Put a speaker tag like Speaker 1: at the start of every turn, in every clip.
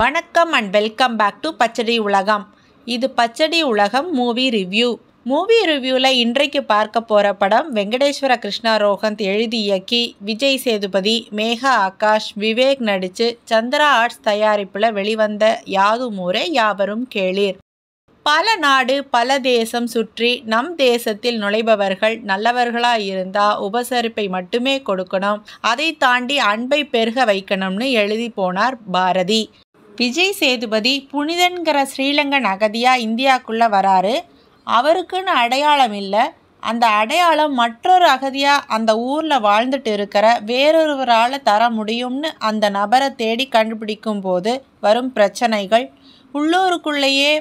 Speaker 1: வணக்கம் and welcome back to Pachadi Ulagam இது பச்சடி உலகம் மூவி ரிவ்யூ மூவி ரிவ்யூவில் இன்றைக்கு பார்க்க போகிற படம் வெங்கடேஸ்வர கிருஷ்ணா ரோஹந்த் எழுதி இயக்கி விஜய் சேதுபதி மேகா ஆகாஷ் விவேக் நடித்து சந்திரா ஆர்ட்ஸ் தயாரிப்பில் வெளிவந்த யாது மூரே யாவரும் கேளீர் பல நாடு பல தேசம் சுற்றி நம் தேசத்தில் நுழைபவர்கள் நல்லவர்களாக இருந்தால் உபசரிப்பை மட்டுமே கொடுக்கணும் அதை தாண்டி அன்பை பெருக வைக்கணும்னு எழுதி போனார் பாரதி விஜய் சேதுபதி புனிதன்கிற ஸ்ரீலங்கன் அகதியாக இந்தியாவுக்குள்ளே வராரு அவருக்குன்னு அடையாளம் இல்லை அந்த அடையாளம் மற்றொரு அகதியாக அந்த ஊரில் வாழ்ந்துட்டு இருக்கிற வேறொருவரால் தர முடியும்னு அந்த நபரை தேடி கண்டுபிடிக்கும் போது வரும் பிரச்சனைகள் உள்ளூருக்குள்ளேயே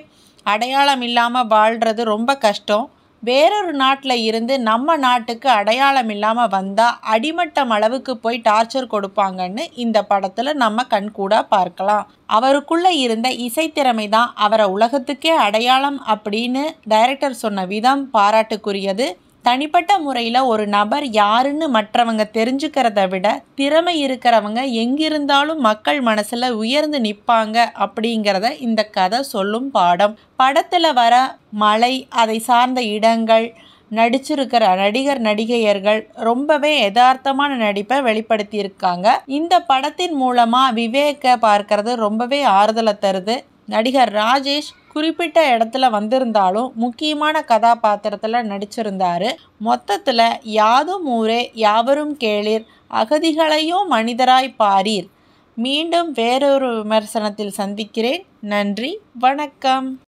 Speaker 1: அடையாளம் இல்லாமல் வாழ்கிறது ரொம்ப கஷ்டம் வேறொரு நாட்டில் இருந்து நம்ம நாட்டுக்கு அடையாளம் இல்லாமல் வந்தால் அடிமட்டம் அளவுக்கு போய் டார்ச்சர் கொடுப்பாங்கன்னு இந்த படத்தில் நம்ம கண்கூடாக பார்க்கலாம் அவருக்குள்ளே இருந்த இசைத்திறமை தான் அவரை உலகத்துக்கே அடையாளம் அப்படின்னு டைரக்டர் சொன்ன விதம் பாராட்டுக்குரியது தனிப்பட்ட முறையில் ஒரு நபர் யாருன்னு மற்றவங்க தெரிஞ்சுக்கிறத விட திறமை இருக்கிறவங்க எங்கிருந்தாலும் மக்கள் மனசில் உயர்ந்து நிற்பாங்க அப்படிங்கிறத இந்த கதை சொல்லும் பாடம் படத்தில் வர மலை அதை சார்ந்த இடங்கள் நடிச்சிருக்கிற நடிகர் நடிகையர்கள் ரொம்பவே யதார்த்தமான நடிப்பை வெளிப்படுத்தியிருக்காங்க இந்த படத்தின் மூலமாக விவேக்கை பார்க்கறது ரொம்பவே ஆறுதலை தருது நடிகர் ராஜேஷ் குறிப்பிட்ட இடத்துல வந்திருந்தாலும் முக்கியமான கதாபாத்திரத்தில் நடிச்சிருந்தாரு மொத்தத்தில் யாதும் ஊரே யாவரும் கேளீர் அகதிகளையும் மனிதராய் பாரீர் மீண்டும் வேறொரு விமர்சனத்தில் சந்திக்கிறேன் நன்றி வணக்கம்